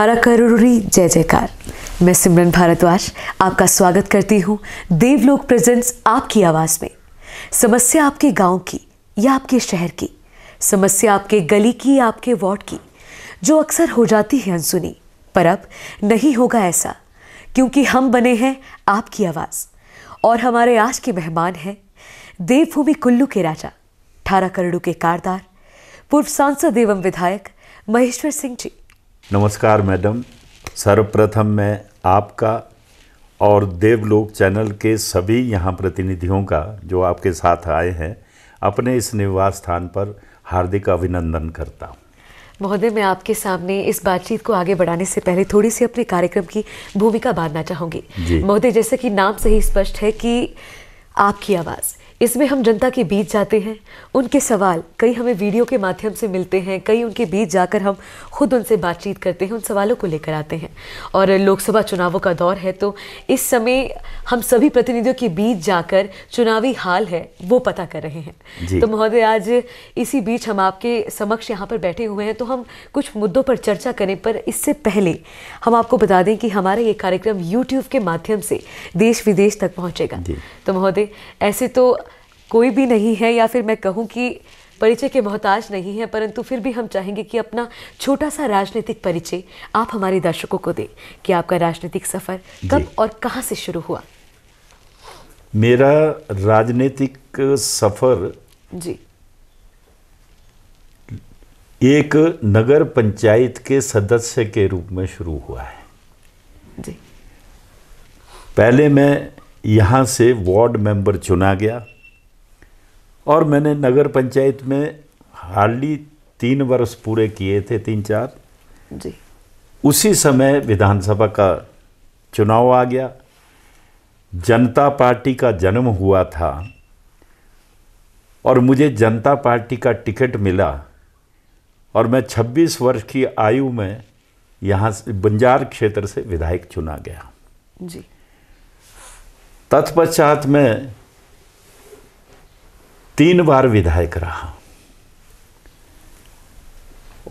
अठारह करोड़ी जय जयकार मैं सिमरन भारद्वाज आपका स्वागत करती हूँ देवलोक प्रेजेंस आपकी आवाज़ में समस्या आपके गांव की या आपके शहर की समस्या आपके गली की या आपके वार्ड की जो अक्सर हो जाती है अनसुनी पर अब नहीं होगा ऐसा क्योंकि हम बने हैं आपकी आवाज़ और हमारे आज के मेहमान हैं देवभूमि कुल्लू के राजा अठारह करोड़ों के कारदार पूर्व सांसद एवं विधायक महेश्वर सिंह जी नमस्कार मैडम सर्वप्रथम मैं आपका और देवलोक चैनल के सभी यहाँ प्रतिनिधियों का जो आपके साथ आए हैं अपने इस निवास स्थान पर हार्दिक अभिनंदन करता हूँ महोदय मैं आपके सामने इस बातचीत को आगे बढ़ाने से पहले थोड़ी सी अपने कार्यक्रम की भूमिका बांधना चाहूँगी महोदय जैसे कि नाम से ही स्पष्ट है कि आपकी आवाज़ इसमें हम जनता के बीच जाते हैं उनके सवाल कई हमें वीडियो के माध्यम से मिलते हैं कई उनके बीच जाकर हम खुद उनसे बातचीत करते हैं उन सवालों को लेकर आते हैं और लोकसभा चुनावों का दौर है तो इस समय हम सभी प्रतिनिधियों के बीच जाकर चुनावी हाल है वो पता कर रहे हैं तो महोदय आज इसी बीच हम आपके समक्ष यहाँ पर बैठे हुए हैं तो हम कुछ मुद्दों पर चर्चा करें पर इससे पहले हम आपको बता दें कि हमारा ये कार्यक्रम यूट्यूब के माध्यम से देश विदेश तक पहुँचेगा तो महोदय ऐसे तो कोई भी नहीं है या फिर मैं कहूँ कि परिचय के मोहताज नहीं है परंतु फिर भी हम चाहेंगे कि अपना छोटा सा राजनीतिक परिचय आप हमारे दर्शकों को दें कि आपका राजनीतिक सफ़र कब और कहाँ से शुरू हुआ मेरा राजनीतिक सफ़र जी एक नगर पंचायत के सदस्य के रूप में शुरू हुआ है जी पहले मैं यहाँ से वार्ड मेंबर चुना गया और मैंने नगर पंचायत में हार्डली तीन वर्ष पूरे किए थे तीन चार जी उसी समय विधानसभा का चुनाव आ गया जनता पार्टी का जन्म हुआ था और मुझे जनता पार्टी का टिकट मिला और मैं 26 वर्ष की आयु में यहाँ से बंजार क्षेत्र से विधायक चुना गया जी तत्पश्चात में तीन बार विधायक रहा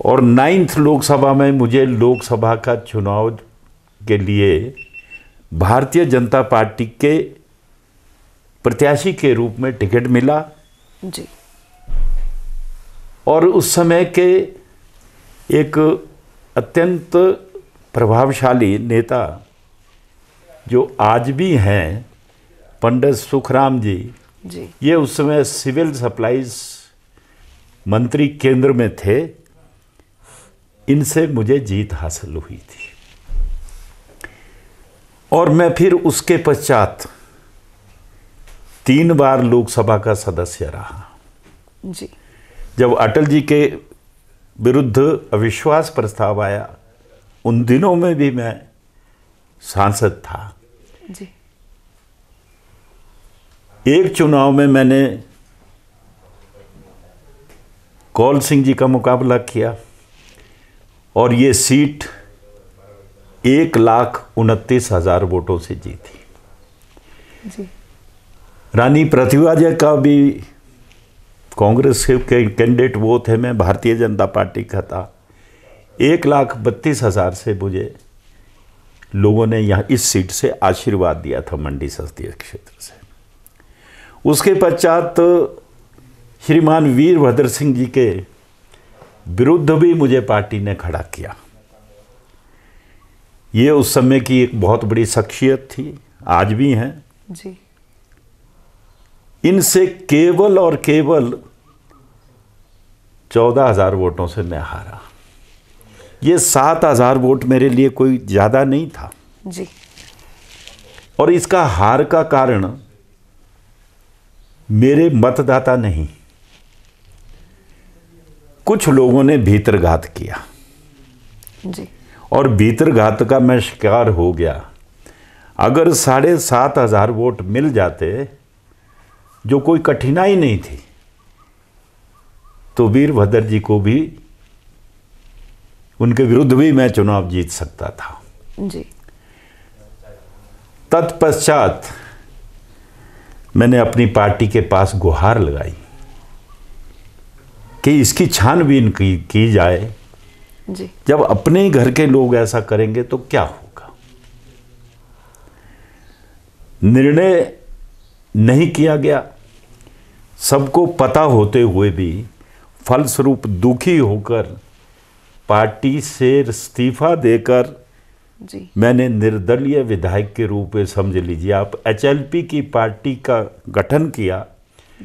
और नाइन्थ लोकसभा में मुझे लोकसभा का चुनाव के लिए भारतीय जनता पार्टी के प्रत्याशी के रूप में टिकट मिला जी और उस समय के एक अत्यंत प्रभावशाली नेता जो आज भी हैं पंडित सुखराम जी जी ये उस समय सिविल सप्लाईज मंत्री केंद्र में थे इनसे मुझे जीत हासिल हुई थी और मैं फिर उसके पश्चात तीन बार लोकसभा का सदस्य रहा जी जब अटल जी के विरुद्ध अविश्वास प्रस्ताव आया उन दिनों में भी मैं सांसद था जी एक चुनाव में मैंने कौल सिंह जी का मुकाबला किया और ये सीट एक लाख उनतीस हजार वोटों से जीती जी। रानी प्रतिभाजय का भी कांग्रेस के कैंडिडेट वो थे मैं भारतीय जनता पार्टी का था एक लाख बत्तीस हज़ार से मुझे लोगों ने यहाँ इस सीट से आशीर्वाद दिया था मंडी संसदीय क्षेत्र से उसके पश्चात श्रीमान वीरभद्र सिंह जी के विरुद्ध भी मुझे पार्टी ने खड़ा किया ये उस समय की एक बहुत बड़ी शख्सियत थी आज भी हैं जी इनसे केवल और केवल चौदह हजार वोटों से मैं हारा ये सात हजार वोट मेरे लिए कोई ज़्यादा नहीं था जी और इसका हार का कारण मेरे मतदाता नहीं कुछ लोगों ने भीतरघात किया जी और भीतरघात का मैं शिकार हो गया अगर साढ़े सात हज़ार वोट मिल जाते जो कोई कठिनाई नहीं थी तो वीरभद्र जी को भी उनके विरुद्ध भी मैं चुनाव जीत सकता था जी तत्पश्चात मैंने अपनी पार्टी के पास गुहार लगाई कि इसकी छानबीन की, की जाए जी। जब अपने घर के लोग ऐसा करेंगे तो क्या होगा निर्णय नहीं किया गया सबको पता होते हुए भी फलस्वरूप दुखी होकर पार्टी से इस्तीफा देकर जी मैंने निर्दलीय विधायक के रूप में समझ लीजिए आप एचएलपी की पार्टी का गठन किया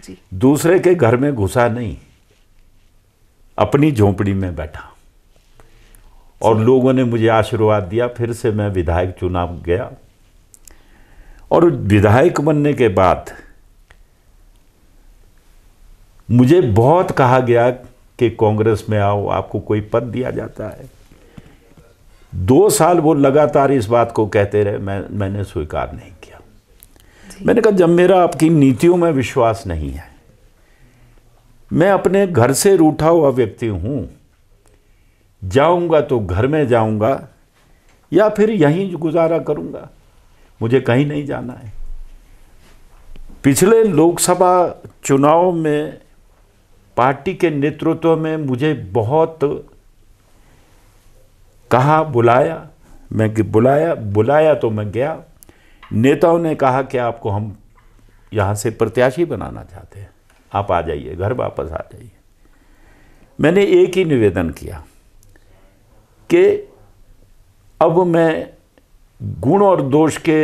जी दूसरे के घर में घुसा नहीं अपनी झोपड़ी में बैठा और लोगों ने मुझे आशीर्वाद दिया फिर से मैं विधायक चुनाव गया और विधायक बनने के बाद मुझे बहुत कहा गया कि कांग्रेस में आओ आपको कोई पद दिया जाता है दो साल वो लगातार इस बात को कहते रहे मैं मैंने स्वीकार नहीं किया मैंने कहा जब मेरा आपकी नीतियों में विश्वास नहीं है मैं अपने घर से रूठा हुआ व्यक्ति हूँ जाऊँगा तो घर में जाऊँगा या फिर यहीं गुजारा करूँगा मुझे कहीं नहीं जाना है पिछले लोकसभा चुनाव में पार्टी के नेतृत्व में मुझे बहुत कहा बुलाया मैं बुलाया बुलाया तो मैं गया नेताओं ने कहा कि आपको हम यहाँ से प्रत्याशी बनाना चाहते हैं आप आ जाइए घर वापस आ जाइए मैंने एक ही निवेदन किया कि अब मैं गुण और दोष के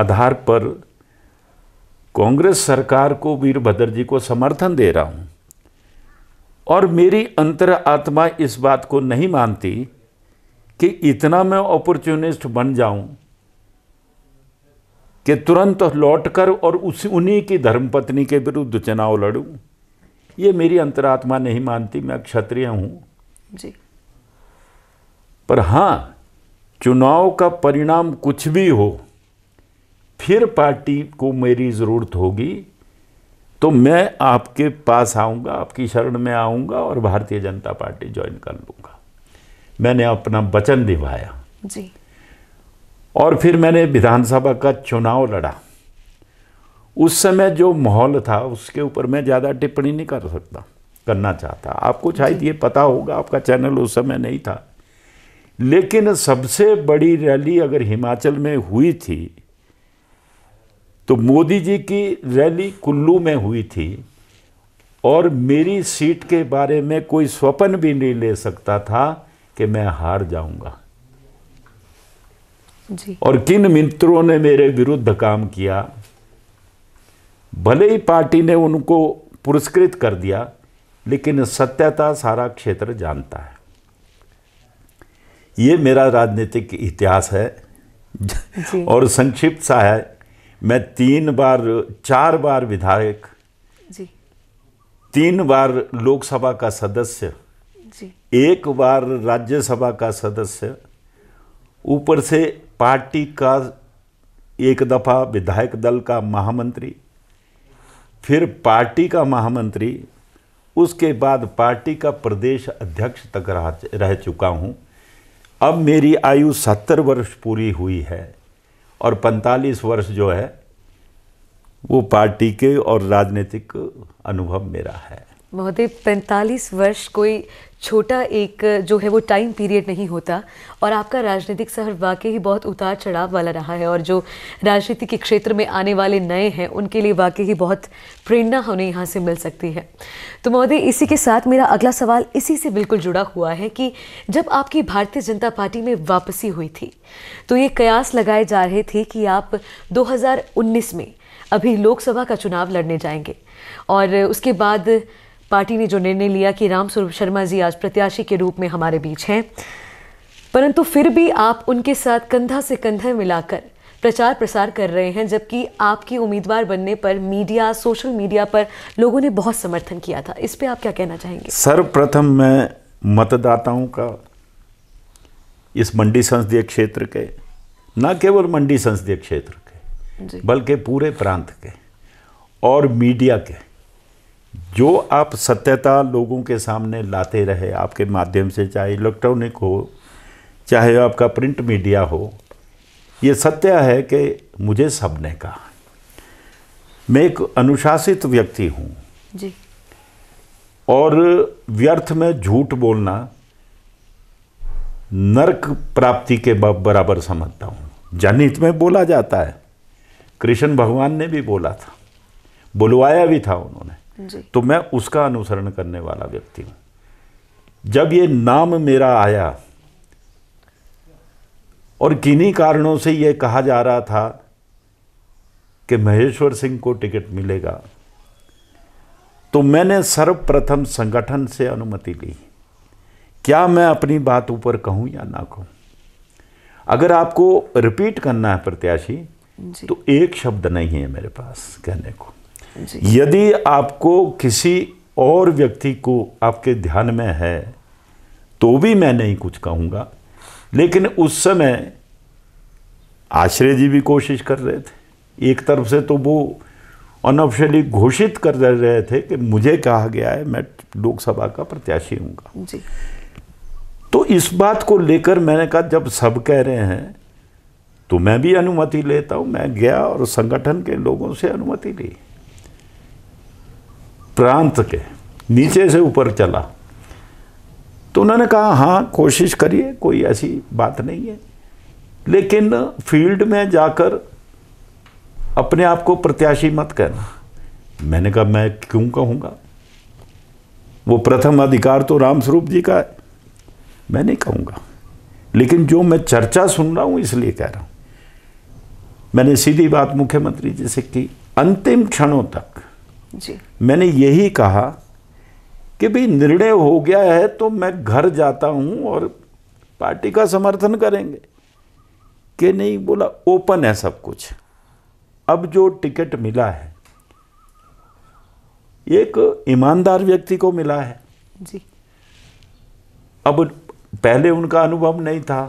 आधार पर कांग्रेस सरकार को वीरभद्र जी को समर्थन दे रहा हूँ और मेरी अंतर आत्मा इस बात को नहीं मानती कि इतना मैं अपॉर्चुनिस्ट बन जाऊं कि तुरंत लौट कर और उस उन्हीं की धर्मपत्नी के विरुद्ध चुनाव लड़ू ये मेरी अंतरात्मा नहीं मानती मैं क्षत्रिय हूं जी पर हां चुनाव का परिणाम कुछ भी हो फिर पार्टी को मेरी ज़रूरत होगी तो मैं आपके पास आऊंगा आपकी शरण में आऊंगा और भारतीय जनता पार्टी ज्वाइन कर लूंगा मैंने अपना वचन दिवाया जी और फिर मैंने विधानसभा का चुनाव लड़ा उस समय जो माहौल था उसके ऊपर मैं ज़्यादा टिप्पणी नहीं कर सकता करना चाहता आपको शायद ये पता होगा आपका चैनल उस समय नहीं था लेकिन सबसे बड़ी रैली अगर हिमाचल में हुई थी तो मोदी जी की रैली कुल्लू में हुई थी और मेरी सीट के बारे में कोई स्वप्न भी नहीं ले सकता था कि मैं हार जाऊंगा और किन मित्रों ने मेरे विरुद्ध काम किया भले ही पार्टी ने उनको पुरस्कृत कर दिया लेकिन सत्यता सारा क्षेत्र जानता है ये मेरा राजनीतिक इतिहास है और संक्षिप्त सा है मैं तीन बार चार बार विधायक जी। तीन बार लोकसभा का सदस्य जी। एक बार राज्यसभा का सदस्य ऊपर से पार्टी का एक दफ़ा विधायक दल का महामंत्री फिर पार्टी का महामंत्री उसके बाद पार्टी का प्रदेश अध्यक्ष तक रह रह चुका हूँ अब मेरी आयु सत्तर वर्ष पूरी हुई है और पैंतालीस वर्ष जो है वो पार्टी के और राजनीतिक अनुभव मेरा है महोदय पैंतालीस वर्ष कोई छोटा एक जो है वो टाइम पीरियड नहीं होता और आपका राजनीतिक सफर वाकई ही बहुत उतार चढ़ाव वाला रहा है और जो राजनीति के क्षेत्र में आने वाले नए हैं उनके लिए वाकई ही बहुत प्रेरणा हमें यहाँ से मिल सकती है तो महोदय इसी के साथ मेरा अगला सवाल इसी से बिल्कुल जुड़ा हुआ है कि जब आपकी भारतीय जनता पार्टी में वापसी हुई थी तो ये कयास लगाए जा रहे थे कि आप दो में अभी लोकसभा का चुनाव लड़ने जाएंगे और उसके बाद पार्टी ने जो निर्णय लिया कि राम स्वरूप शर्मा जी आज प्रत्याशी के रूप में हमारे बीच हैं परंतु फिर भी आप उनके साथ कंधा से कंधा मिलाकर प्रचार प्रसार कर रहे हैं जबकि आपकी उम्मीदवार बनने पर मीडिया सोशल मीडिया पर लोगों ने बहुत समर्थन किया था इस पर आप क्या कहना चाहेंगे सर्वप्रथम मैं मतदाताओं का इस मंडी संसदीय क्षेत्र के न केवल मंडी संसदीय क्षेत्र के बल्कि पूरे प्रांत के और मीडिया के जो आप सत्यता लोगों के सामने लाते रहे आपके माध्यम से चाहे इलेक्ट्रॉनिक हो चाहे आपका प्रिंट मीडिया हो ये सत्य है कि मुझे सबने कहा मैं एक अनुशासित व्यक्ति हूँ जी और व्यर्थ में झूठ बोलना नरक प्राप्ति के बराबर समझता हूँ जनहित में बोला जाता है कृष्ण भगवान ने भी बोला था बुलवाया भी था उन्होंने तो मैं उसका अनुसरण करने वाला व्यक्ति हूं जब ये नाम मेरा आया और किन्हीं कारणों से यह कहा जा रहा था कि महेश्वर सिंह को टिकट मिलेगा तो मैंने सर्वप्रथम संगठन से अनुमति ली क्या मैं अपनी बात ऊपर कहूं या ना कहूं अगर आपको रिपीट करना है प्रत्याशी तो एक शब्द नहीं है मेरे पास कहने को यदि आपको किसी और व्यक्ति को आपके ध्यान में है तो भी मैं नहीं कुछ कहूँगा लेकिन उस समय आश्रय जी भी कोशिश कर रहे थे एक तरफ से तो वो अनऑफिशियली घोषित कर रहे थे कि मुझे कहा गया है मैं लोकसभा का प्रत्याशी हूँ तो इस बात को लेकर मैंने कहा जब सब कह रहे हैं तो मैं भी अनुमति लेता हूँ मैं गया और संगठन के लोगों से अनुमति ली प्रांत के नीचे से ऊपर चला तो उन्होंने कहा हाँ कोशिश करिए कोई ऐसी बात नहीं है लेकिन फील्ड में जाकर अपने आप को प्रत्याशी मत कहना मैंने कहा मैं क्यों कहूँगा वो प्रथम अधिकार तो राम स्वरूप जी का है मैं नहीं कहूँगा लेकिन जो मैं चर्चा सुन रहा हूँ इसलिए कह रहा हूँ मैंने सीधी बात मुख्यमंत्री जी से की अंतिम क्षणों तक जी मैंने यही कहा कि भाई निर्णय हो गया है तो मैं घर जाता हूं और पार्टी का समर्थन करेंगे कि नहीं बोला ओपन है सब कुछ अब जो टिकट मिला है एक ईमानदार व्यक्ति को मिला है जी अब पहले उनका अनुभव नहीं था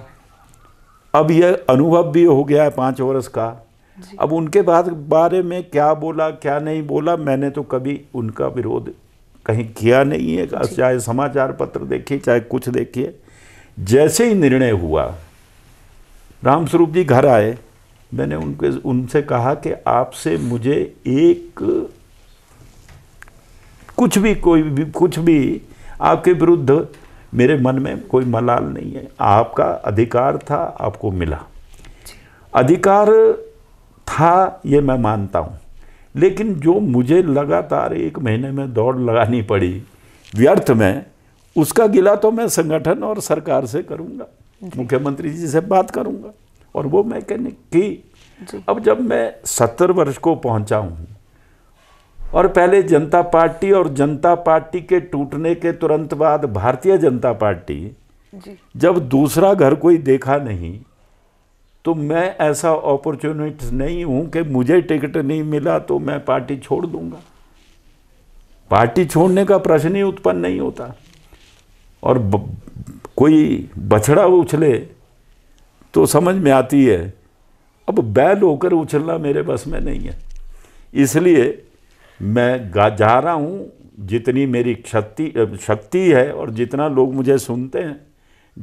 अब यह अनुभव भी हो गया है पांच वर्ष का अब उनके बाद बारे में क्या बोला क्या नहीं बोला मैंने तो कभी उनका विरोध कहीं किया नहीं है चाहे समाचार पत्र देखिए चाहे कुछ देखिए जैसे ही निर्णय हुआ रामस्वरूप जी घर आए मैंने उनके उनसे कहा कि आपसे मुझे एक कुछ भी कोई भी कुछ भी आपके विरुद्ध मेरे मन में कोई मलाल नहीं है आपका अधिकार था आपको मिला अधिकार था ये मैं मानता हूँ लेकिन जो मुझे लगातार एक महीने में दौड़ लगानी पड़ी व्यर्थ में उसका गिला तो मैं संगठन और सरकार से करूँगा मुख्यमंत्री जी से बात करूँगा और वो मैं कहने की अब जब मैं सत्तर वर्ष को पहुँचा हूँ और पहले जनता पार्टी और जनता पार्टी के टूटने के तुरंत बाद भारतीय जनता पार्टी जब दूसरा घर कोई देखा नहीं तो मैं ऐसा अपॉर्चुनिट नहीं हूँ कि मुझे टिकट नहीं मिला तो मैं पार्टी छोड़ दूंगा पार्टी छोड़ने का प्रश्न ही उत्पन्न नहीं होता और ब, कोई बछड़ा उछले तो समझ में आती है अब बैल होकर उछलना मेरे बस में नहीं है इसलिए मैं जा रहा हूँ जितनी मेरी शक्ति शक्ति है और जितना लोग मुझे सुनते हैं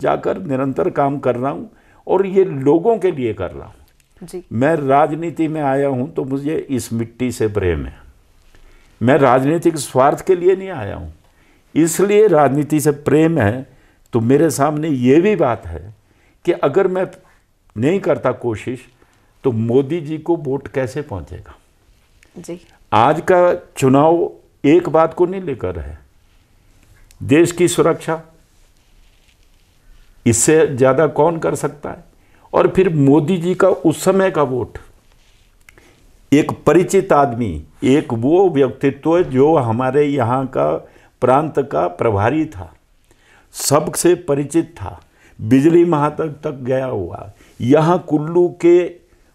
जाकर निरंतर काम कर रहा हूँ और ये लोगों के लिए कर रहा हूँ मैं राजनीति में आया हूँ तो मुझे इस मिट्टी से प्रेम है मैं राजनीतिक स्वार्थ के लिए नहीं आया हूँ इसलिए राजनीति से प्रेम है तो मेरे सामने ये भी बात है कि अगर मैं नहीं करता कोशिश तो मोदी जी को वोट कैसे पहुंचेगा आज का चुनाव एक बात को नहीं लेकर है देश की सुरक्षा इससे ज़्यादा कौन कर सकता है और फिर मोदी जी का उस समय का वोट एक परिचित आदमी एक वो व्यक्तित्व जो हमारे यहाँ का प्रांत का प्रभारी था सबसे परिचित था बिजली महातक तक गया हुआ यहाँ कुल्लू के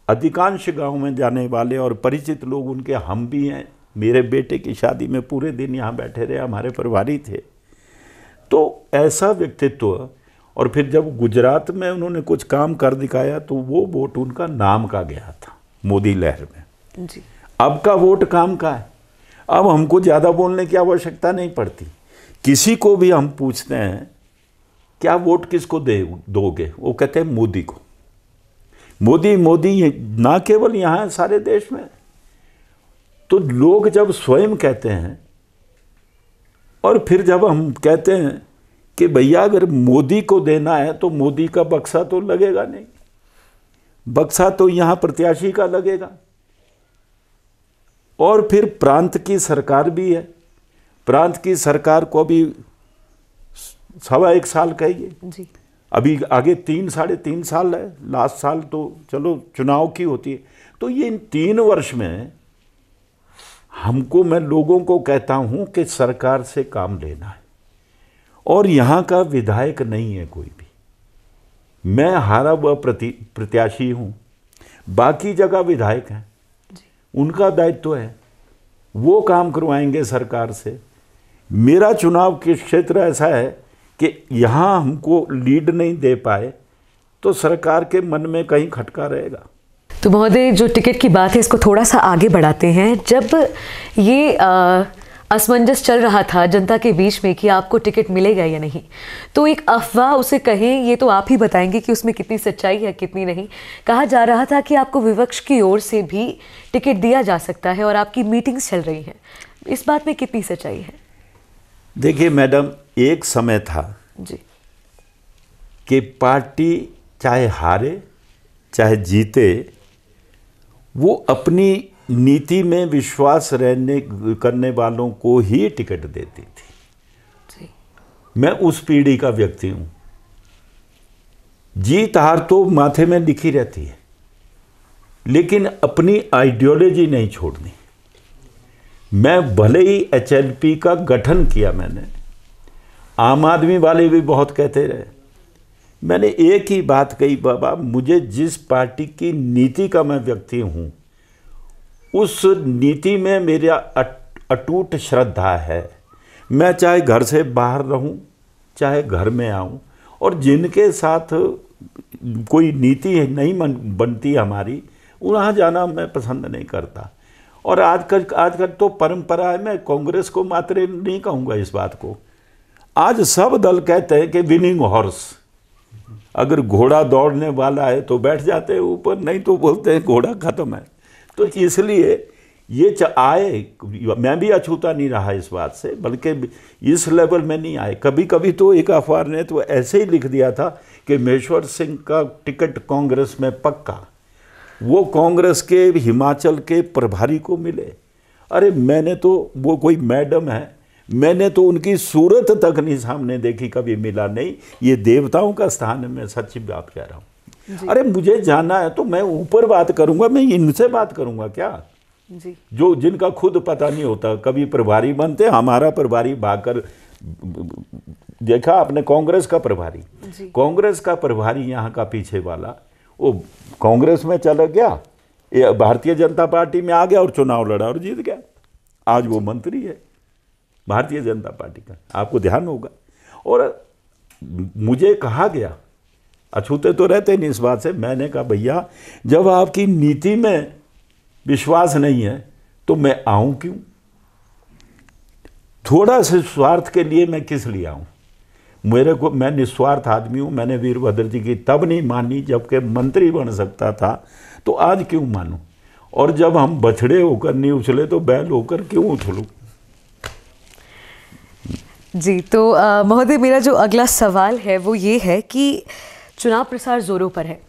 अधिकांश गांव में जाने वाले और परिचित लोग उनके हम भी हैं मेरे बेटे की शादी में पूरे दिन यहाँ बैठे रहे हमारे प्रभारी थे तो ऐसा व्यक्तित्व और फिर जब गुजरात में उन्होंने कुछ काम कर दिखाया तो वो वोट उनका नाम का गया था मोदी लहर में जी अब का वोट काम का है अब हमको ज़्यादा बोलने की आवश्यकता नहीं पड़ती किसी को भी हम पूछते हैं क्या वोट किसको दे दोगे वो कहते हैं मोदी को मोदी मोदी ना केवल यहाँ सारे देश में तो लोग जब स्वयं कहते हैं और फिर जब हम कहते हैं कि भैया अगर मोदी को देना है तो मोदी का बक्सा तो लगेगा नहीं बक्सा तो यहाँ प्रत्याशी का लगेगा और फिर प्रांत की सरकार भी है प्रांत की सरकार को अभी सवा एक साल कहिए अभी आगे तीन साढ़े तीन साल है लास्ट साल तो चलो चुनाव की होती है तो ये इन तीन वर्ष में हमको मैं लोगों को कहता हूँ कि सरकार से काम लेना है और यहाँ का विधायक नहीं है कोई भी मैं हारा हुआ प्रति प्रत्याशी हूँ बाकी जगह विधायक हैं उनका दायित्व तो है वो काम करवाएंगे सरकार से मेरा चुनाव के क्षेत्र ऐसा है कि यहाँ हमको लीड नहीं दे पाए तो सरकार के मन में कहीं खटका रहेगा तो महोदय जो टिकट की बात है इसको थोड़ा सा आगे बढ़ाते हैं जब ये आ... असमंजस चल रहा था जनता के बीच में कि आपको टिकट मिलेगा या नहीं तो एक अफवाह उसे कहें ये तो आप ही बताएंगे कि उसमें कितनी सच्चाई है कितनी नहीं कहा जा रहा था कि आपको विपक्ष की ओर से भी टिकट दिया जा सकता है और आपकी मीटिंग्स चल रही हैं इस बात में कितनी सच्चाई है देखिए मैडम एक समय था जी कि पार्टी चाहे हारे चाहे जीते वो अपनी नीति में विश्वास रहने करने वालों को ही टिकट देती थी मैं उस पीढ़ी का व्यक्ति हूं जीत हार तो माथे में लिखी रहती है लेकिन अपनी आइडियोलॉजी नहीं छोड़नी मैं भले ही एच का गठन किया मैंने आम आदमी वाले भी बहुत कहते रहे मैंने एक ही बात कही बाबा मुझे जिस पार्टी की नीति का मैं व्यक्ति हूँ उस नीति में मेरा अटूट श्रद्धा है मैं चाहे घर से बाहर रहूं चाहे घर में आऊं और जिनके साथ कोई नीति नहीं बनती हमारी वहाँ जाना मैं पसंद नहीं करता और आजकल आजकल तो परंपरा है मैं कांग्रेस को मात्र नहीं कहूँगा इस बात को आज सब दल कहते हैं कि विनिंग हॉर्स अगर घोड़ा दौड़ने वाला है तो बैठ जाते हैं ऊपर नहीं तो बोलते हैं घोड़ा खत्म है तो इसलिए ये आए मैं भी अछूता नहीं रहा इस बात से बल्कि इस लेवल में नहीं आए कभी कभी तो एक अखबार ने तो ऐसे ही लिख दिया था कि महेश्वर सिंह का टिकट कांग्रेस में पक्का वो कांग्रेस के हिमाचल के प्रभारी को मिले अरे मैंने तो वो कोई मैडम है मैंने तो उनकी सूरत तक नहीं सामने देखी कभी मिला नहीं ये देवताओं का स्थान है मैं सच्ची बात कह रहा हूँ अरे मुझे जाना है तो मैं ऊपर बात करूंगा मैं इनसे बात करूंगा क्या जी जो जिनका खुद पता नहीं होता कभी प्रभारी बनते हमारा प्रभारी भागकर देखा आपने कांग्रेस का प्रभारी कांग्रेस का प्रभारी यहाँ का पीछे वाला वो कांग्रेस में चला गया भारतीय जनता पार्टी में आ गया और चुनाव लड़ा और जीत गया आज वो मंत्री है भारतीय जनता पार्टी का आपको ध्यान होगा और मुझे कहा गया अछूते तो रहते नहीं इस बात से मैंने कहा भैया जब आपकी नीति में विश्वास नहीं है तो मैं आऊं क्यों थोड़ा से स्वार्थ के लिए मैं किस लिए आऊं मेरे को मैं निस्वार्थ आदमी हूं मैंने वीरभद्र जी की तब नहीं मानी जबकि मंत्री बन सकता था तो आज क्यों मानूं और जब हम बछड़े होकर नहीं उछले तो बैल होकर क्यों उछलूं जी तो महोदय मेरा जो अगला सवाल है वो ये है कि चुनाव प्रसार जोरों पर है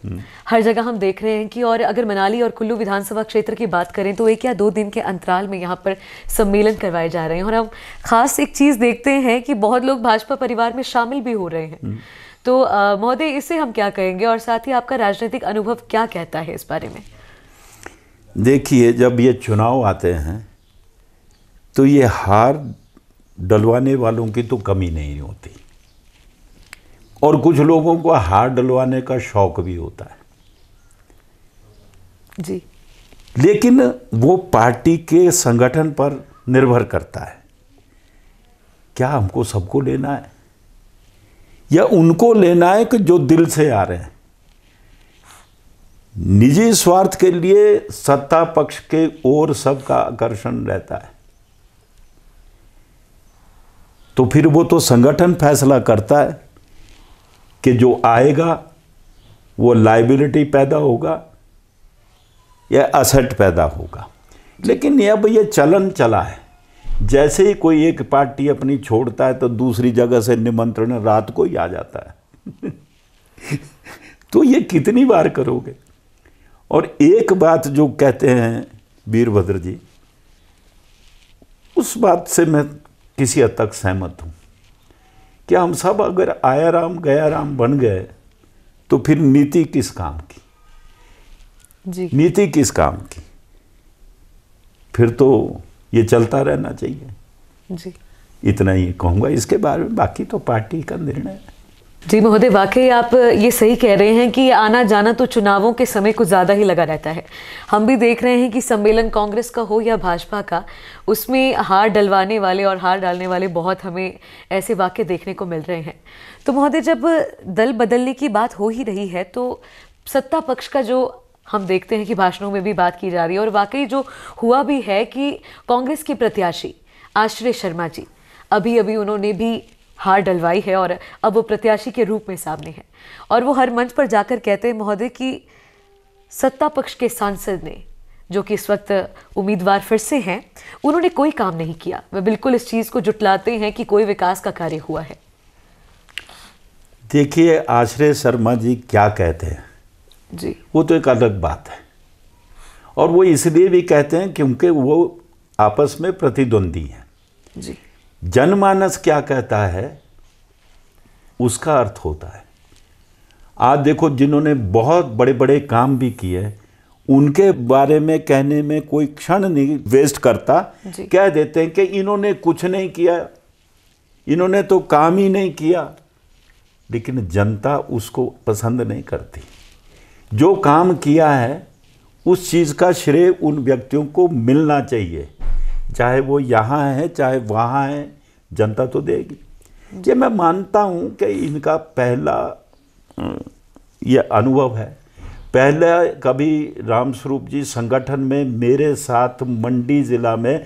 हर जगह हम देख रहे हैं कि और अगर मनाली और कुल्लू विधानसभा क्षेत्र की बात करें तो एक या दो दिन के अंतराल में यहाँ पर सम्मेलन करवाए जा रहे हैं और हम खास एक चीज़ देखते हैं कि बहुत लोग भाजपा परिवार में शामिल भी हो रहे हैं तो महोदय इसे हम क्या कहेंगे और साथ ही आपका राजनीतिक अनुभव क्या कहता है इस बारे में देखिए जब ये चुनाव आते हैं तो ये हार डलवाने वालों की तो कमी नहीं होती और कुछ लोगों को हार डलवाने का शौक भी होता है जी लेकिन वो पार्टी के संगठन पर निर्भर करता है क्या हमको सबको लेना है या उनको लेना है कि जो दिल से आ रहे हैं निजी स्वार्थ के लिए सत्ता पक्ष के ओर सबका आकर्षण रहता है तो फिर वो तो संगठन फैसला करता है कि जो आएगा वो लाइबिलिटी पैदा होगा या असट पैदा होगा लेकिन अब ये चलन चला है जैसे ही कोई एक पार्टी अपनी छोड़ता है तो दूसरी जगह से निमंत्रण रात को ही आ जाता है तो ये कितनी बार करोगे और एक बात जो कहते हैं वीरभद्र जी उस बात से मैं किसी हद तक सहमत हूँ कि हम सब अगर आया राम गया राम बन गए तो फिर नीति किस काम की जी नीति किस काम की फिर तो ये चलता रहना चाहिए जी इतना ही कहूँगा इसके बारे में बाकी तो पार्टी का निर्णय है जी महोदय वाकई आप ये सही कह रहे हैं कि आना जाना तो चुनावों के समय कुछ ज़्यादा ही लगा रहता है हम भी देख रहे हैं कि सम्मेलन कांग्रेस का हो या भाजपा का उसमें हार डलवाने वाले और हार डालने वाले बहुत हमें ऐसे वाक्य देखने को मिल रहे हैं तो महोदय जब दल बदलने की बात हो ही रही है तो सत्ता पक्ष का जो हम देखते हैं कि भाषणों में भी बात की जा रही है और वाकई जो हुआ भी है कि कांग्रेस के प्रत्याशी आश्रय शर्मा जी अभी अभी उन्होंने भी हार डलवाई है और अब वो प्रत्याशी के रूप में सामने है और वो हर मंच पर जाकर कहते हैं महोदय कि सत्ता पक्ष के सांसद ने जो कि इस वक्त उम्मीदवार फिर से हैं उन्होंने कोई काम नहीं किया वे बिल्कुल इस चीज़ को जुटलाते हैं कि कोई विकास का कार्य हुआ है देखिए आश्रय शर्मा जी क्या कहते हैं जी वो तो एक अलग बात है और वो इसलिए भी कहते हैं क्योंकि वो आपस में प्रतिद्वंदी हैं जी जनमानस क्या कहता है उसका अर्थ होता है आज देखो जिन्होंने बहुत बड़े बड़े काम भी किए उनके बारे में कहने में कोई क्षण नहीं वेस्ट करता कह देते हैं कि इन्होंने कुछ नहीं किया इन्होंने तो काम ही नहीं किया लेकिन जनता उसको पसंद नहीं करती जो काम किया है उस चीज़ का श्रेय उन व्यक्तियों को मिलना चाहिए चाहे वो यहाँ है चाहे वहाँ है जनता तो देगी ये मैं मानता हूँ कि इनका पहला ये अनुभव है पहले कभी रामस्वरूप जी संगठन में मेरे साथ मंडी ज़िला में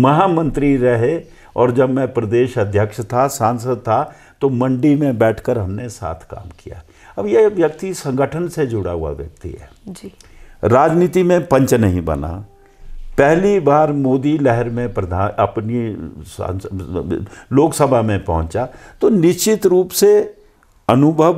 महामंत्री रहे और जब मैं प्रदेश अध्यक्ष था सांसद था तो मंडी में बैठकर हमने साथ काम किया अब यह व्यक्ति संगठन से जुड़ा हुआ व्यक्ति है जी राजनीति में पंच नहीं बना पहली बार मोदी लहर में प्रधान अपनी लोकसभा में पहुंचा तो निश्चित रूप से अनुभव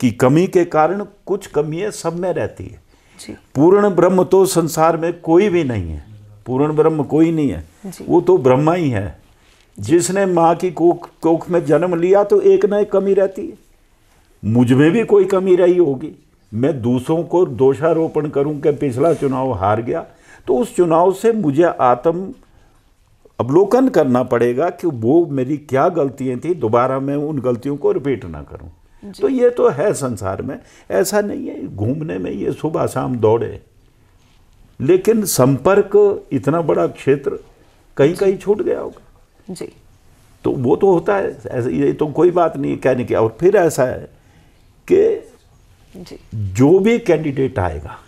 की कमी के कारण कुछ कमियां सब में रहती है पूर्ण ब्रह्म तो संसार में कोई भी नहीं है पूर्ण ब्रह्म कोई नहीं है वो तो ब्रह्मा ही है जिसने माँ की कोख कोख में जन्म लिया तो एक ना एक कमी रहती है मुझ में भी कोई कमी रही होगी मैं दूसरों को दोषारोपण करूं कि पिछला चुनाव हार गया तो उस चुनाव से मुझे आत्म अवलोकन करना पड़ेगा कि वो मेरी क्या गलतियाँ थी दोबारा मैं उन गलतियों को रिपीट ना करूँ तो ये तो है संसार में ऐसा नहीं है घूमने में ये सुबह शाम दौड़े लेकिन संपर्क इतना बड़ा क्षेत्र कहीं कहीं छूट गया होगा जी तो वो तो होता है ऐसा ये तो कोई बात नहीं कहने की और फिर ऐसा है कि जो भी कैंडिडेट आएगा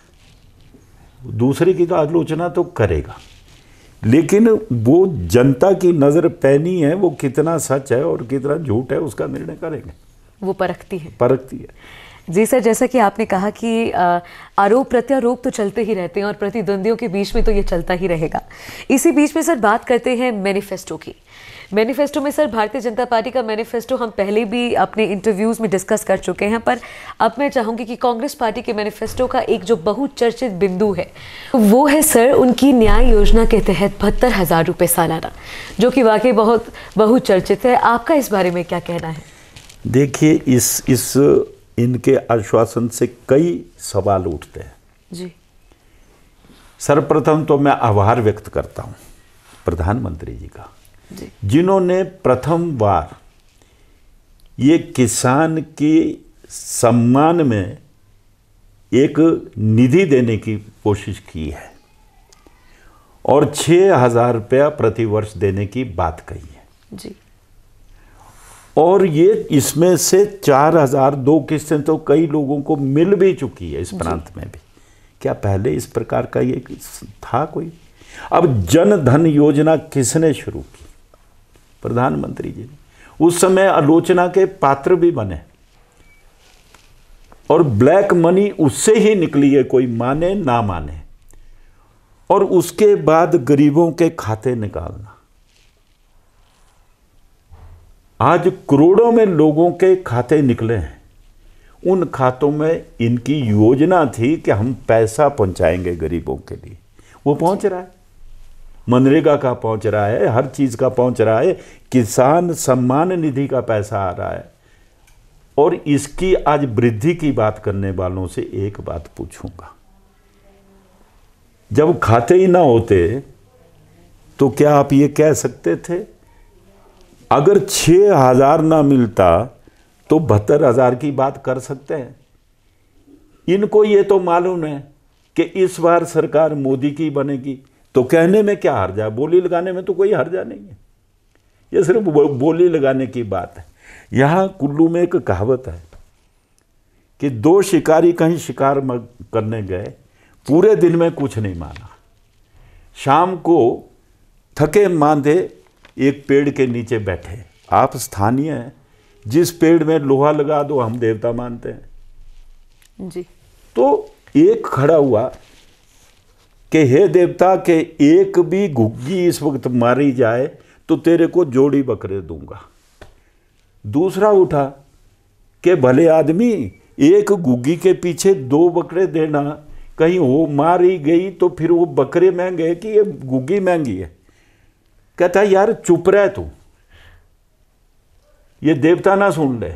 दूसरे की तो आलोचना तो करेगा लेकिन वो जनता की नज़र पैनी है वो कितना सच है और कितना झूठ है उसका निर्णय करेंगे वो परखती है परखती है जी सर जैसा कि आपने कहा कि आरोप प्रत्यारोप तो चलते ही रहते हैं और प्रतिद्वंदियों के बीच में तो ये चलता ही रहेगा इसी बीच में सर बात करते हैं मैनिफेस्टो की मैनिफेस्टो में सर भारतीय जनता पार्टी का मैनिफेस्टो हम पहले भी अपने इंटरव्यूज़ में डिस्कस कर चुके हैं पर अब मैं चाहूंगी कि कांग्रेस पार्टी के मैनिफेस्टो का एक जो बहुचर्चित बिंदु है वो है सर उनकी न्याय योजना के तहत बहत्तर हज़ार रुपये सालाना जो कि वाकई बहुत बहुचर्चित है आपका इस बारे में क्या कहना है देखिए इस इस इनके आश्वासन से कई सवाल उठते हैं जी सर्वप्रथम तो मैं आभार व्यक्त करता हूँ प्रधानमंत्री जी का जिन्होंने प्रथम बार ये किसान के सम्मान में एक निधि देने की कोशिश की है और छह हजार रुपया प्रतिवर्ष देने की बात कही है जी और ये इसमें से चार हजार दो किस्तें तो कई लोगों को मिल भी चुकी है इस प्रांत में भी क्या पहले इस प्रकार का ये था कोई अब जन धन योजना किसने शुरू की प्रधानमंत्री जी ने उस समय आलोचना के पात्र भी बने और ब्लैक मनी उससे ही निकली है कोई माने ना माने और उसके बाद गरीबों के खाते निकालना आज करोड़ों में लोगों के खाते निकले हैं उन खातों में इनकी योजना थी कि हम पैसा पहुंचाएंगे गरीबों के लिए वो पहुंच रहा है मनरेगा का पहुंच रहा है हर चीज़ का पहुंच रहा है किसान सम्मान निधि का पैसा आ रहा है और इसकी आज वृद्धि की बात करने वालों से एक बात पूछूंगा जब खाते ही ना होते तो क्या आप ये कह सकते थे अगर छ हजार ना मिलता तो बहत्तर हजार की बात कर सकते हैं इनको ये तो मालूम है कि इस बार सरकार मोदी की बनेगी तो कहने में क्या हर्जा है बोली लगाने में तो कोई हर्जा नहीं है ये सिर्फ बोली लगाने की बात है यहाँ कुल्लू में एक कहावत है कि दो शिकारी कहीं शिकार करने गए पूरे दिन में कुछ नहीं माना शाम को थके मांधे एक पेड़ के नीचे बैठे आप स्थानीय हैं जिस पेड़ में लोहा लगा दो हम देवता मानते हैं जी तो एक खड़ा हुआ कि हे देवता के एक भी घुग्गी इस वक्त मारी जाए तो तेरे को जोड़ी बकरे दूंगा दूसरा उठा कि भले आदमी एक घुग्गी के पीछे दो बकरे देना कहीं वो मारी गई तो फिर वो बकरे महंगे कि ये घुग्गी महंगी है कहता यार चुप रह तू ये देवता ना सुन ले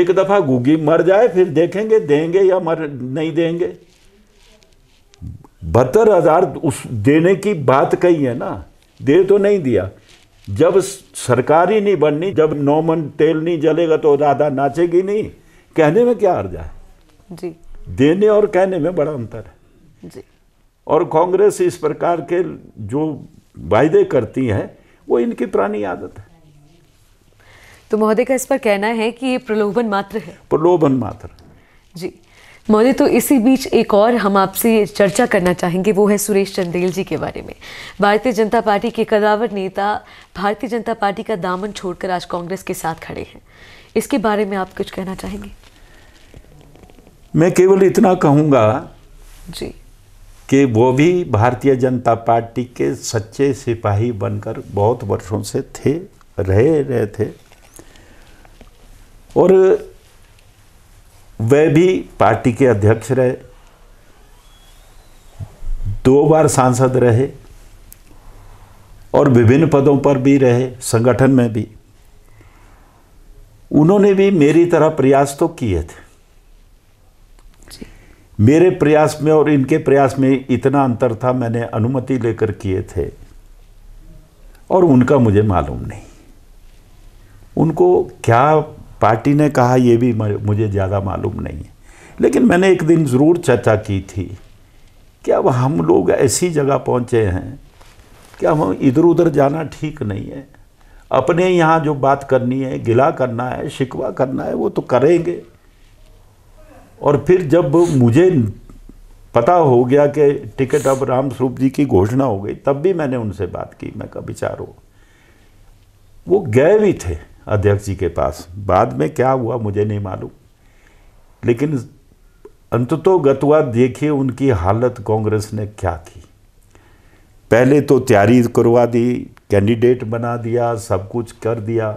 एक दफ़ा घुग्गी मर जाए फिर देखेंगे देंगे या मर नहीं देंगे बहत्तर हज़ार उस देने की बात कही है ना दे तो नहीं दिया जब सरकार ही नहीं बननी जब नौमन तेल नहीं जलेगा तो राधा नाचेगी नहीं कहने में क्या अर्जा है जी देने और कहने में बड़ा अंतर है जी और कांग्रेस इस प्रकार के जो वायदे करती है वो इनकी पुरानी आदत है तो महोदय का इस पर कहना है कि ये प्रलोभन मात्र है प्रलोभन मात्र जी मौर्य तो इसी बीच एक और हम आपसे चर्चा करना चाहेंगे वो है सुरेश चंदेल जी के बारे में भारतीय जनता पार्टी के कदावर नेता भारतीय जनता पार्टी का दामन छोड़कर आज कांग्रेस के साथ खड़े हैं इसके बारे में आप कुछ कहना चाहेंगे मैं केवल इतना कहूंगा जी कि वो भी भारतीय जनता पार्टी के सच्चे सिपाही बनकर बहुत वर्षों से थे रहे रहे थे और वह भी पार्टी के अध्यक्ष रहे दो बार सांसद रहे और विभिन्न पदों पर भी रहे संगठन में भी उन्होंने भी मेरी तरह प्रयास तो किए थे मेरे प्रयास में और इनके प्रयास में इतना अंतर था मैंने अनुमति लेकर किए थे और उनका मुझे मालूम नहीं उनको क्या पार्टी ने कहा ये भी मुझे ज़्यादा मालूम नहीं है लेकिन मैंने एक दिन ज़रूर चर्चा की थी कि अब हम लोग ऐसी जगह पहुँचे हैं कि हम इधर उधर जाना ठीक नहीं है अपने यहाँ जो बात करनी है गिला करना है शिकवा करना है वो तो करेंगे और फिर जब मुझे पता हो गया कि टिकट अब राम स्वरूप जी की घोषणा हो गई तब भी मैंने उनसे बात की मैं कभी विचार हो वो गए भी थे अध्यक्ष जी के पास बाद में क्या हुआ मुझे नहीं मालूम लेकिन अंततो गतवा देखिए उनकी हालत कांग्रेस ने क्या की पहले तो तैयारी करवा दी कैंडिडेट बना दिया सब कुछ कर दिया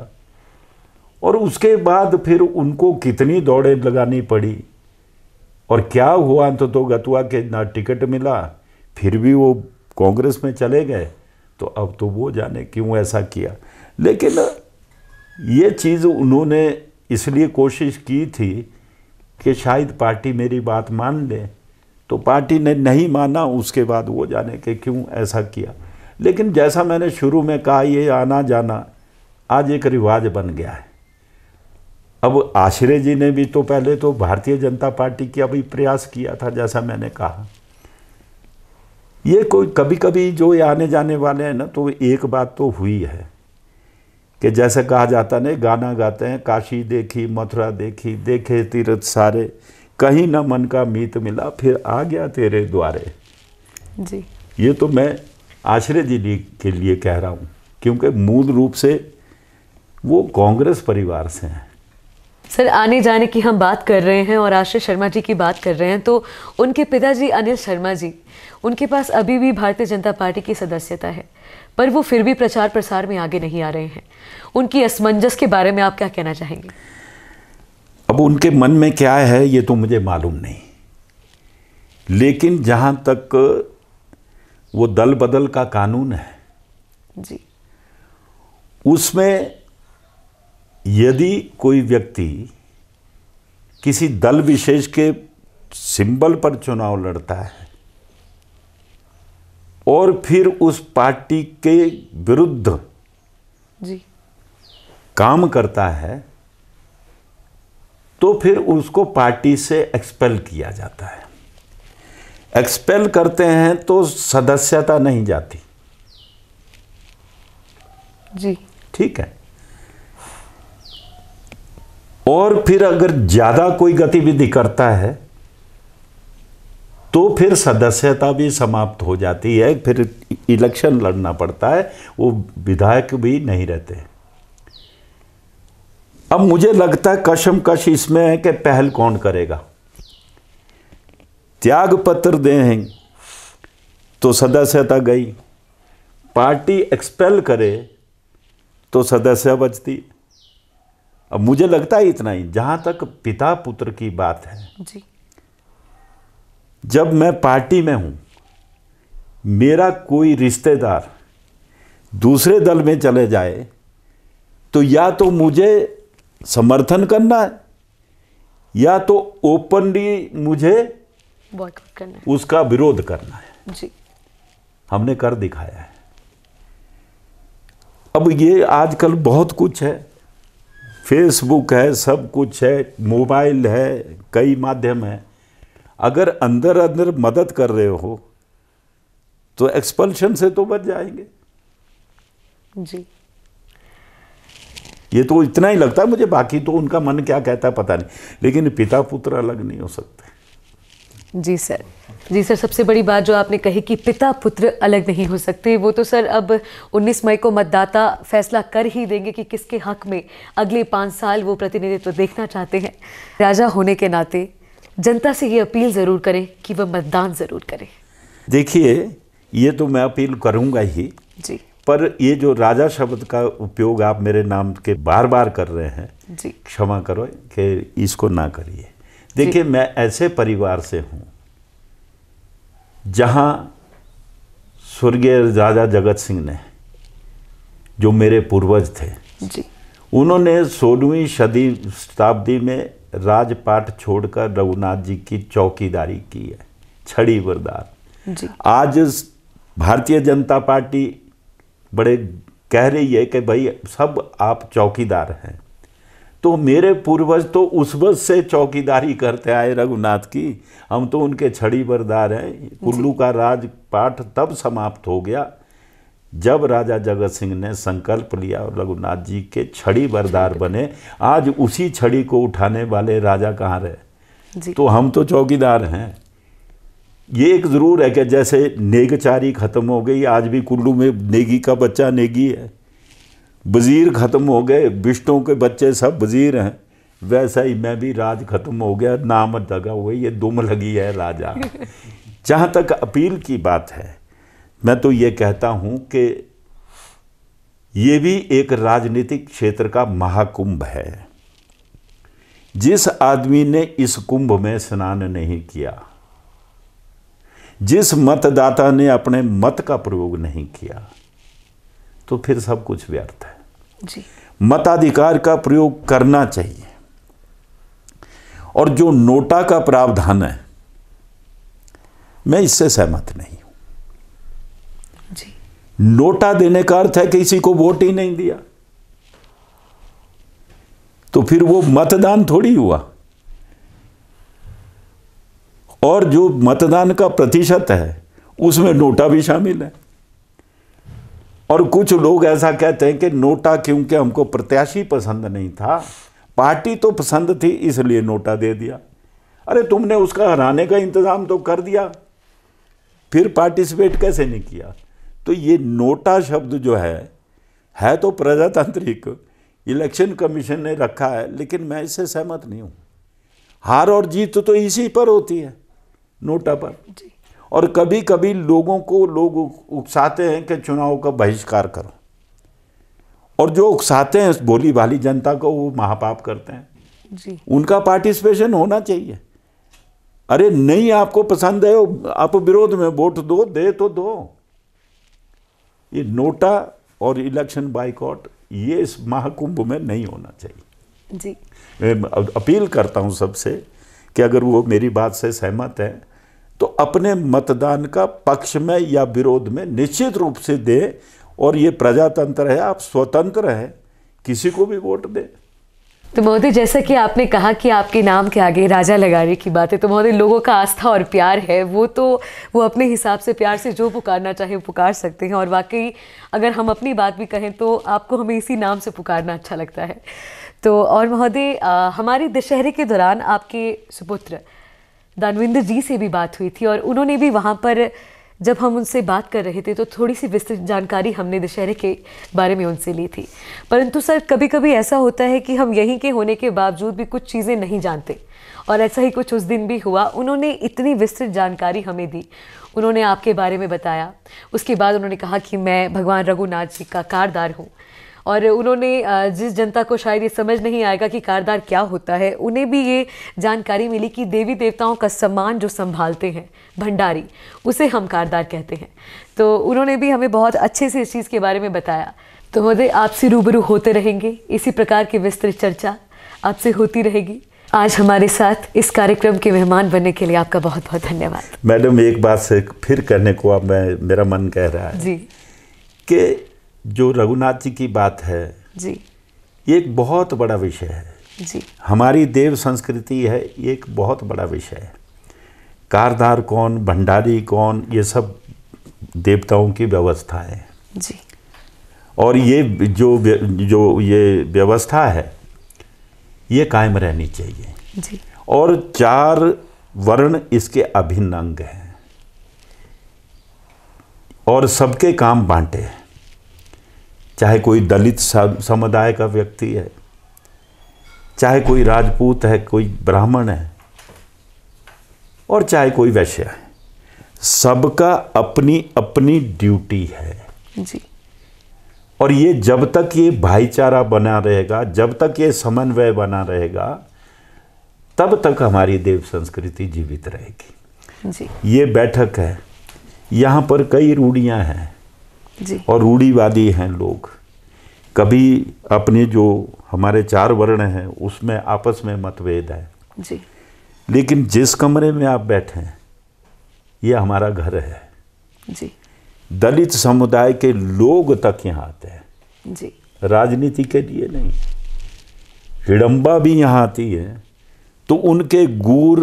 और उसके बाद फिर उनको कितनी दौड़ें लगानी पड़ी और क्या हुआ तो गतवा के ना टिकट मिला फिर भी वो कांग्रेस में चले गए तो अब तो वो जाने क्यों ऐसा किया लेकिन ये चीज़ उन्होंने इसलिए कोशिश की थी कि शायद पार्टी मेरी बात मान ले तो पार्टी ने नहीं माना उसके बाद वो जाने के क्यों ऐसा किया लेकिन जैसा मैंने शुरू में कहा ये आना जाना आज एक रिवाज बन गया है अब आश्रय जी ने भी तो पहले तो भारतीय जनता पार्टी की अभी प्रयास किया था जैसा मैंने कहा ये कोई कभी कभी जो आने जाने वाले हैं ना तो एक बात तो हुई है कि जैसे कहा जाता नहीं गाना गाते हैं काशी देखी मथुरा देखी देखे तीर्थ सारे कहीं ना मन का मीत मिला फिर आ गया तेरे द्वारे जी ये तो मैं आश्रय जी के लिए कह रहा हूँ क्योंकि मूल रूप से वो कांग्रेस परिवार से हैं सर आने जाने की हम बात कर रहे हैं और आश्रय शर्मा जी की बात कर रहे हैं तो उनके पिताजी अनिल शर्मा जी उनके पास अभी भी भारतीय जनता पार्टी की सदस्यता है पर वो फिर भी प्रचार प्रसार में आगे नहीं आ रहे हैं उनकी असमंजस के बारे में आप क्या कहना चाहेंगे अब उनके मन में क्या है ये तो मुझे मालूम नहीं लेकिन जहां तक वो दल बदल का कानून है जी उसमें यदि कोई व्यक्ति किसी दल विशेष के सिंबल पर चुनाव लड़ता है और फिर उस पार्टी के विरुद्ध जी काम करता है तो फिर उसको पार्टी से एक्सपेल किया जाता है एक्सपेल करते हैं तो सदस्यता नहीं जाती जी ठीक है और फिर अगर ज़्यादा कोई गतिविधि करता है तो फिर सदस्यता भी समाप्त हो जाती है फिर इलेक्शन लड़ना पड़ता है वो विधायक भी नहीं रहते अब मुझे लगता है कशम कश इसमें है कि पहल कौन करेगा त्याग पत्र दें तो सदस्यता गई पार्टी एक्सपेल करे तो सदस्य बचती अब मुझे लगता है इतना ही जहां तक पिता पुत्र की बात है जी जब मैं पार्टी में हूँ मेरा कोई रिश्तेदार दूसरे दल में चले जाए तो या तो मुझे समर्थन करना है या तो ओपनली मुझे करना उसका विरोध करना है जी हमने कर दिखाया है अब ये आजकल बहुत कुछ है फेसबुक है सब कुछ है मोबाइल है कई माध्यम है अगर अंदर अंदर मदद कर रहे हो तो एक्सपल्शन से तो बच जाएंगे जी ये तो इतना ही लगता है मुझे बाकी तो उनका मन क्या कहता है पता नहीं लेकिन पिता पुत्र अलग नहीं हो सकते जी सर जी सर सबसे बड़ी बात जो आपने कही कि पिता पुत्र अलग नहीं हो सकते वो तो सर अब 19 मई को मतदाता फैसला कर ही देंगे कि किसके हक में अगले पाँच साल वो प्रतिनिधित्व तो देखना चाहते हैं राजा होने के नाते जनता से ये अपील ज़रूर करें कि वह मतदान ज़रूर करें देखिए ये तो मैं अपील करूंगा ही जी पर ये जो राजा शब्द का उपयोग आप मेरे नाम के बार बार कर रहे हैं जी क्षमा करो कि इसको ना करिए देखिए मैं ऐसे परिवार से हूं जहां स्वर्गीय राजा जगत सिंह ने जो मेरे पूर्वज थे जी उन्होंने सोलहवीं सदी शताब्दी में राजपाट छोड़कर रघुनाथ जी की चौकीदारी की है छड़ी बरदार आज भारतीय जनता पार्टी बड़े कह रही है कि भाई सब आप चौकीदार हैं तो मेरे पूर्वज तो उस वज से चौकीदारी करते आए रघुनाथ की हम तो उनके छड़ी बरदार हैं कुल्लू का राजपाट तब समाप्त हो गया जब राजा जगत सिंह ने संकल्प लिया और रघुनाथ जी के छड़ी बरदार बने आज उसी छड़ी को उठाने वाले राजा कहाँ रहे तो हम तो चौकीदार हैं ये एक ज़रूर है कि जैसे नेगचारी ख़त्म हो गई आज भी कुल्लू में नेगी का बच्चा नेगी है वज़ीर ख़त्म हो गए बिष्टों के बच्चे सब वज़ीर हैं वैसा ही मैं भी राज ख़त्म हो गया नाम दगा हुए ये दुम लगी है राजा जहाँ तक अपील की बात है मैं तो ये कहता हूं कि ये भी एक राजनीतिक क्षेत्र का महाकुंभ है जिस आदमी ने इस कुंभ में स्नान नहीं किया जिस मतदाता ने अपने मत का प्रयोग नहीं किया तो फिर सब कुछ व्यर्थ है जी। मताधिकार का प्रयोग करना चाहिए और जो नोटा का प्रावधान है मैं इससे सहमत नहीं नोटा देने का अर्थ है किसी को वोट ही नहीं दिया तो फिर वो मतदान थोड़ी हुआ और जो मतदान का प्रतिशत है उसमें नोटा भी शामिल है और कुछ लोग ऐसा कहते हैं कि नोटा क्योंकि हमको प्रत्याशी पसंद नहीं था पार्टी तो पसंद थी इसलिए नोटा दे दिया अरे तुमने उसका हराने का इंतज़ाम तो कर दिया फिर पार्टिसिपेट कैसे नहीं किया तो ये नोटा शब्द जो है है तो प्रजातांत्रिक इलेक्शन कमीशन ने रखा है लेकिन मैं इससे सहमत नहीं हूँ हार और जीत तो इसी पर होती है नोटा पर और कभी कभी लोगों को लोग उकसाते हैं कि चुनाव का बहिष्कार करो और जो उकसाते हैं बोली भाली जनता को वो महापाप करते हैं जी उनका पार्टिसिपेशन होना चाहिए अरे नहीं आपको पसंद है आप विरोध में वोट दो दे तो दो ये नोटा और इलेक्शन बाइकआउट ये इस महाकुंभ में नहीं होना चाहिए जी मैं अपील करता हूँ सबसे कि अगर वो मेरी बात से सहमत हैं तो अपने मतदान का पक्ष में या विरोध में निश्चित रूप से दें और ये प्रजातंत्र है आप स्वतंत्र हैं किसी को भी वोट दें तो महोदय जैसा कि आपने कहा कि आपके नाम के आगे राजा लगाने की बात है तो महोदय लोगों का आस्था और प्यार है वो तो वो अपने हिसाब से प्यार से जो पुकारना चाहे वो पुकार सकते हैं और वाकई अगर हम अपनी बात भी कहें तो आपको हमें इसी नाम से पुकारना अच्छा लगता है तो और महोदय हमारे दशहरे के दौरान आपके सुपुत्र दानविंदर जी से भी बात हुई थी और उन्होंने भी वहाँ पर जब हम उनसे बात कर रहे थे तो थोड़ी सी विस्तृत जानकारी हमने दशहरे के बारे में उनसे ली थी परंतु सर कभी कभी ऐसा होता है कि हम यहीं के होने के बावजूद भी कुछ चीज़ें नहीं जानते और ऐसा ही कुछ उस दिन भी हुआ उन्होंने इतनी विस्तृत जानकारी हमें दी उन्होंने आपके बारे में बताया उसके बाद उन्होंने कहा कि मैं भगवान रघुनाथ जी का कारदार हूँ और उन्होंने जिस जनता को शायद ये समझ नहीं आएगा कि कारदार क्या होता है उन्हें भी ये जानकारी मिली कि देवी देवताओं का सम्मान जो संभालते हैं भंडारी उसे हम कारदार कहते हैं तो उन्होंने भी हमें बहुत अच्छे से इस चीज़ के बारे में बताया तो महोदय आपसे रूबरू होते रहेंगे इसी प्रकार की विस्तृत चर्चा आपसे होती रहेगी आज हमारे साथ इस कार्यक्रम के मेहमान बनने के लिए आपका बहुत बहुत धन्यवाद मैडम एक बात से फिर करने को आप मैं मेरा मन कह रहा है जी कि जो रघुनाथ जी की बात है जी ये एक बहुत बड़ा विषय है जी हमारी देव संस्कृति है ये एक बहुत बड़ा विषय है कारदार कौन भंडारी कौन ये सब देवताओं की व्यवस्था है जी और ये जो जो ये व्यवस्था है ये कायम रहनी चाहिए जी और चार वर्ण इसके अभिन्न अंग हैं और सबके काम बांटे हैं चाहे कोई दलित समुदाय का व्यक्ति है चाहे कोई राजपूत है कोई ब्राह्मण है और चाहे कोई वैश्य है सबका अपनी अपनी ड्यूटी है जी और ये जब तक ये भाईचारा बना रहेगा जब तक ये समन्वय बना रहेगा तब तक हमारी देव संस्कृति जीवित रहेगी जी ये बैठक है यहाँ पर कई रूढ़ियाँ हैं और रूढ़ीवादी हैं लोग कभी अपने जो हमारे चार वर्ण हैं उसमें आपस में मतभेद है जी लेकिन जिस कमरे में आप बैठे हैं ये हमारा घर है जी दलित समुदाय के लोग तक यहाँ आते हैं जी राजनीति के लिए नहीं हिडम्बा भी यहाँ आती है तो उनके गुर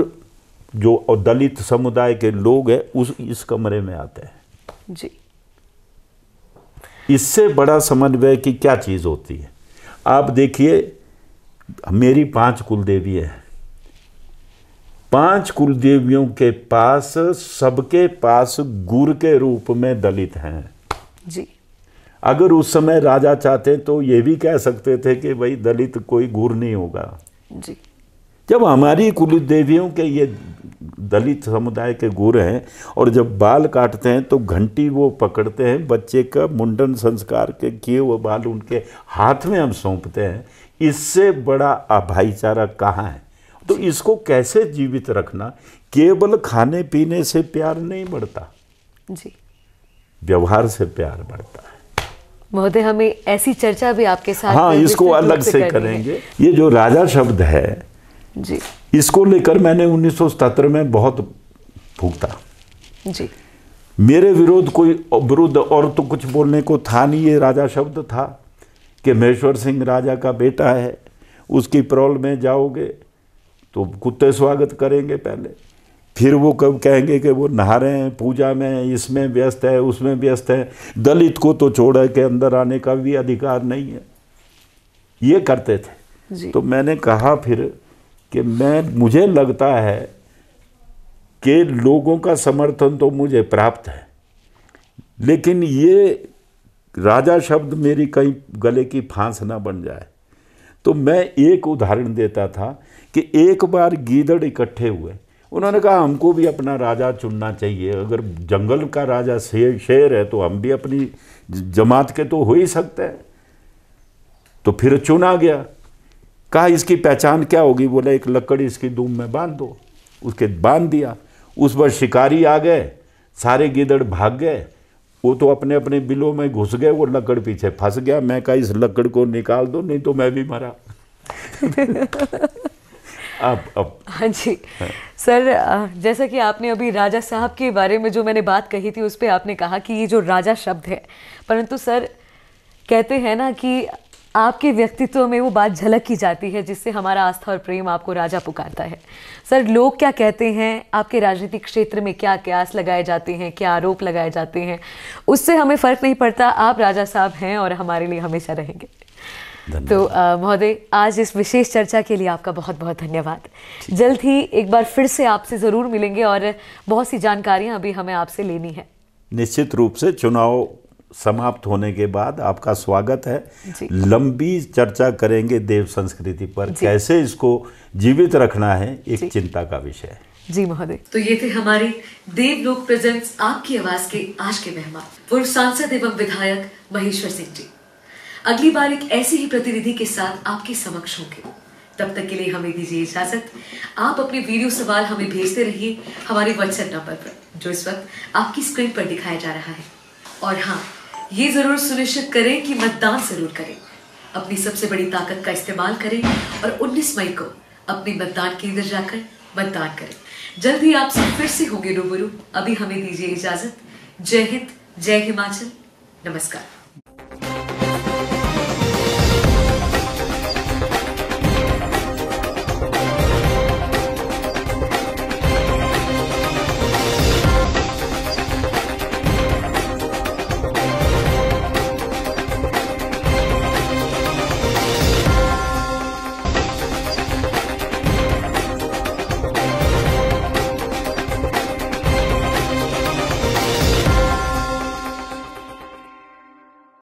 जो दलित समुदाय के लोग हैं उस इस कमरे में आते हैं जी इससे बड़ा समन्वय की क्या चीज़ होती है आप देखिए मेरी पांच कुलदेवी है पांच कुलदेवियों के पास सबके पास गुर के रूप में दलित हैं जी अगर उस समय राजा चाहते तो ये भी कह सकते थे कि भाई दलित कोई गुर नहीं होगा जी जब हमारी कुल देवियों के ये दलित समुदाय के गुर हैं और जब बाल काटते हैं तो घंटी वो पकड़ते हैं बच्चे का मुंडन संस्कार के किए वो बाल उनके हाथ में हम सौंपते हैं इससे बड़ा भाईचारा कहाँ है तो इसको कैसे जीवित रखना केवल खाने पीने से प्यार नहीं बढ़ता जी व्यवहार से प्यार बढ़ता है महोदय हमें ऐसी चर्चा भी आपके साथ हाँ इसको अलग से करेंगे ये जो राजा शब्द है जी इसको लेकर मैंने उन्नीस में बहुत भूखता जी मेरे विरोध कोई विरुद्ध और तो कुछ बोलने को था नहीं ये राजा शब्द था कि महेश्वर सिंह राजा का बेटा है उसकी प्रॉल में जाओगे तो कुत्ते स्वागत करेंगे पहले फिर वो कब कहेंगे कि वो नहा रहे हैं पूजा में इसमें व्यस्त है उसमें व्यस्त है दलित को तो छोड़ के अंदर आने का भी अधिकार नहीं है ये करते थे तो मैंने कहा फिर कि मैं मुझे लगता है कि लोगों का समर्थन तो मुझे प्राप्त है लेकिन ये राजा शब्द मेरी कहीं गले की फांस ना बन जाए तो मैं एक उदाहरण देता था कि एक बार गीदड़ इकट्ठे हुए उन्होंने कहा हमको भी अपना राजा चुनना चाहिए अगर जंगल का राजा शेर शेर है तो हम भी अपनी जमात के तो हो ही सकते हैं तो फिर चुना गया कहा इसकी पहचान क्या होगी बोला एक लकड़ी इसकी दूम में बांध दो उसके बांध दिया उस पर शिकारी आ गए सारे गिदड़ भाग गए वो तो अपने अपने बिलों में घुस गए वो लकड़ पीछे फंस गया मैं कहा इस लकड़ को निकाल दो नहीं तो मैं भी मरा अब अब हाँ जी सर जैसा कि आपने अभी राजा साहब के बारे में जो मैंने बात कही थी उस पर आपने कहा कि ये जो राजा शब्द है परंतु सर कहते हैं ना कि आपके व्यक्तित्व में वो बात झलक की जाती है जिससे हमारा आस्था और प्रेम आपको राजा पुकारता है सर लोग क्या कहते हैं आपके राजनीतिक क्षेत्र में क्या क्यास लगाए जाते हैं क्या आरोप लगाए जाते हैं उससे हमें फ़र्क नहीं पड़ता आप राजा साहब हैं और हमारे लिए हमेशा रहेंगे तो महोदय आज इस विशेष चर्चा के लिए आपका बहुत बहुत धन्यवाद जल्द ही एक बार फिर से आपसे ज़रूर मिलेंगे और बहुत सी जानकारियाँ अभी हमें आपसे लेनी है निश्चित रूप से चुनाव समाप्त होने के बाद आपका स्वागत है लंबी चर्चा करेंगे देव संस्कृति पर कैसे इसको जीवित रखना है एक चिंता का विषय है जी महोदय तो ये थे हमारे देव लोक प्रेजेंट्स आपकी आवाज के आज के मेहमान पूर्व सांसद एवं विधायक महेश्वर सिंह जी अगली बार एक ऐसे ही प्रतिनिधि के साथ आपके समक्ष होंगे तब तक के लिए हमें दीजिए इजाजत आप अपने वीडियो सवाल हमें भेजते रहिए हमारे व्हाट्सएप नंबर पर जो इस वक्त आपकी स्क्रीन पर दिखाया जा रहा है और हाँ ये ज़रूर सुनिश्चित करें कि मतदान ज़रूर करें अपनी सबसे बड़ी ताकत का इस्तेमाल करें और 19 मई को अपने मतदान केंद्र जाकर मतदान करें जल्द ही आपसे फिर से होंगे रूबरू अभी हमें दीजिए इजाज़त जय हिंद जय हिमाचल नमस्कार